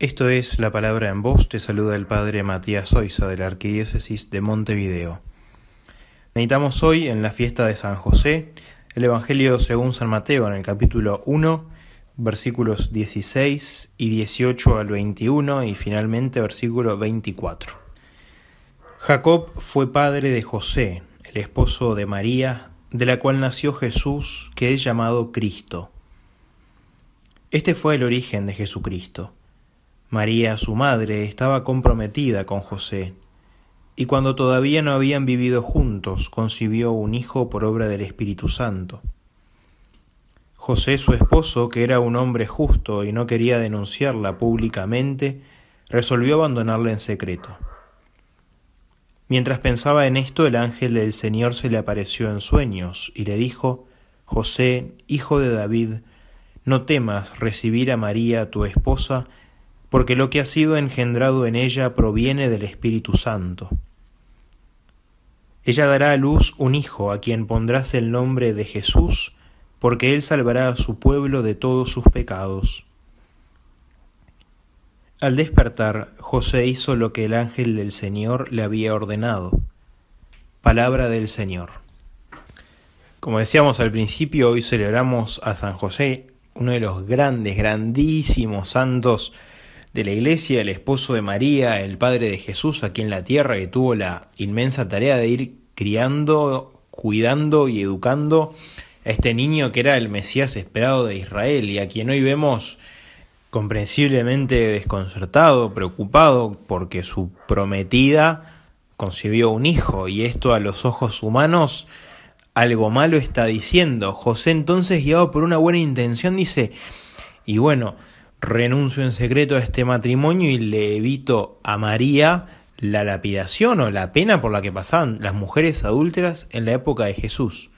Esto es La Palabra en Voz, te saluda el Padre Matías Oiza de la Arquidiócesis de Montevideo. Meditamos hoy en la fiesta de San José, el Evangelio según San Mateo en el capítulo 1, versículos 16 y 18 al 21 y finalmente versículo 24. Jacob fue padre de José, el esposo de María, de la cual nació Jesús, que es llamado Cristo. Este fue el origen de Jesucristo María, su madre, estaba comprometida con José, y cuando todavía no habían vivido juntos, concibió un hijo por obra del Espíritu Santo. José, su esposo, que era un hombre justo y no quería denunciarla públicamente, resolvió abandonarla en secreto. Mientras pensaba en esto, el ángel del Señor se le apareció en sueños y le dijo, José, hijo de David, no temas recibir a María, tu esposa, porque lo que ha sido engendrado en ella proviene del Espíritu Santo. Ella dará a luz un hijo a quien pondrás el nombre de Jesús, porque él salvará a su pueblo de todos sus pecados. Al despertar, José hizo lo que el ángel del Señor le había ordenado. Palabra del Señor. Como decíamos al principio, hoy celebramos a San José, uno de los grandes, grandísimos santos de la iglesia, el esposo de María, el padre de Jesús aquí en la tierra, que tuvo la inmensa tarea de ir criando, cuidando y educando a este niño que era el Mesías esperado de Israel y a quien hoy vemos comprensiblemente desconcertado, preocupado, porque su prometida concibió un hijo y esto a los ojos humanos algo malo está diciendo. José entonces, guiado por una buena intención, dice, y bueno, renuncio en secreto a este matrimonio y le evito a María la lapidación o la pena por la que pasaban las mujeres adúlteras en la época de Jesús.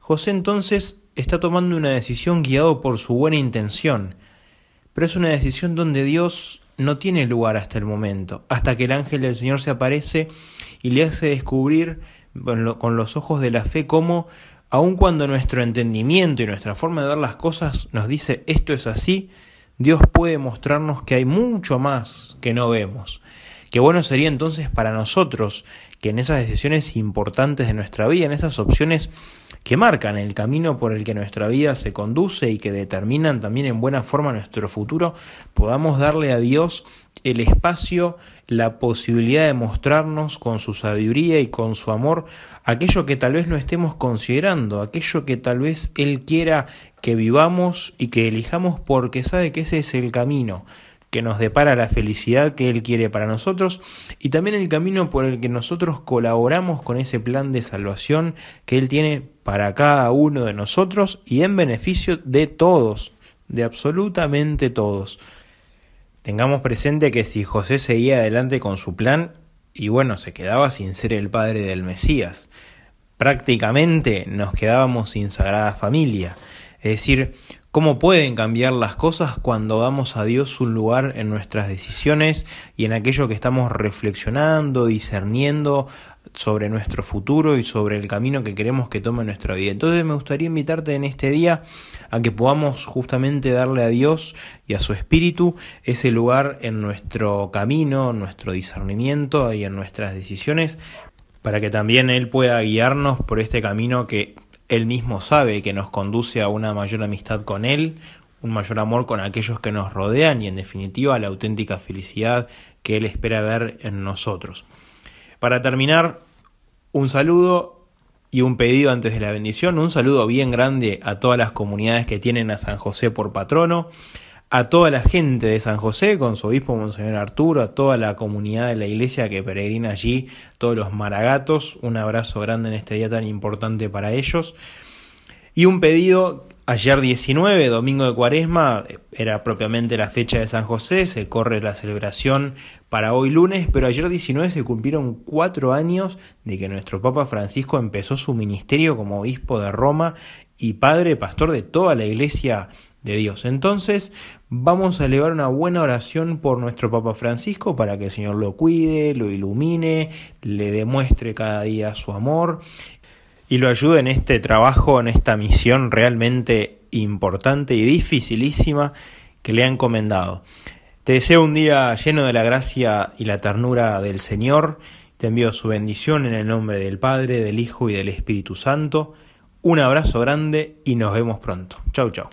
José entonces está tomando una decisión guiado por su buena intención, pero es una decisión donde Dios no tiene lugar hasta el momento, hasta que el ángel del Señor se aparece y le hace descubrir con los ojos de la fe cómo, aun cuando nuestro entendimiento y nuestra forma de ver las cosas nos dice esto es así, Dios puede mostrarnos que hay mucho más que no vemos. Qué bueno sería entonces para nosotros que en esas decisiones importantes de nuestra vida, en esas opciones que marcan el camino por el que nuestra vida se conduce y que determinan también en buena forma nuestro futuro, podamos darle a Dios el espacio, la posibilidad de mostrarnos con su sabiduría y con su amor aquello que tal vez no estemos considerando, aquello que tal vez Él quiera que vivamos y que elijamos porque sabe que ese es el camino que nos depara la felicidad que Él quiere para nosotros y también el camino por el que nosotros colaboramos con ese plan de salvación que Él tiene para cada uno de nosotros y en beneficio de todos, de absolutamente todos. Tengamos presente que si José seguía adelante con su plan, y bueno, se quedaba sin ser el padre del Mesías. Prácticamente nos quedábamos sin Sagrada Familia. Es decir, ¿cómo pueden cambiar las cosas cuando damos a Dios un lugar en nuestras decisiones y en aquello que estamos reflexionando, discerniendo, sobre nuestro futuro y sobre el camino que queremos que tome nuestra vida. Entonces me gustaría invitarte en este día a que podamos justamente darle a Dios y a su Espíritu ese lugar en nuestro camino, en nuestro discernimiento y en nuestras decisiones para que también Él pueda guiarnos por este camino que Él mismo sabe que nos conduce a una mayor amistad con Él, un mayor amor con aquellos que nos rodean y en definitiva a la auténtica felicidad que Él espera ver en nosotros. Para terminar, un saludo y un pedido antes de la bendición, un saludo bien grande a todas las comunidades que tienen a San José por patrono, a toda la gente de San José, con su obispo Monseñor Arturo, a toda la comunidad de la iglesia que peregrina allí, todos los maragatos, un abrazo grande en este día tan importante para ellos. Y un pedido Ayer 19, domingo de Cuaresma, era propiamente la fecha de San José, se corre la celebración para hoy lunes, pero ayer 19 se cumplieron cuatro años de que nuestro Papa Francisco empezó su ministerio como obispo de Roma y padre, pastor de toda la iglesia de Dios. Entonces vamos a elevar una buena oración por nuestro Papa Francisco para que el Señor lo cuide, lo ilumine, le demuestre cada día su amor y lo ayude en este trabajo, en esta misión realmente importante y dificilísima que le ha encomendado. Te deseo un día lleno de la gracia y la ternura del Señor. Te envío su bendición en el nombre del Padre, del Hijo y del Espíritu Santo. Un abrazo grande y nos vemos pronto. Chau, chau.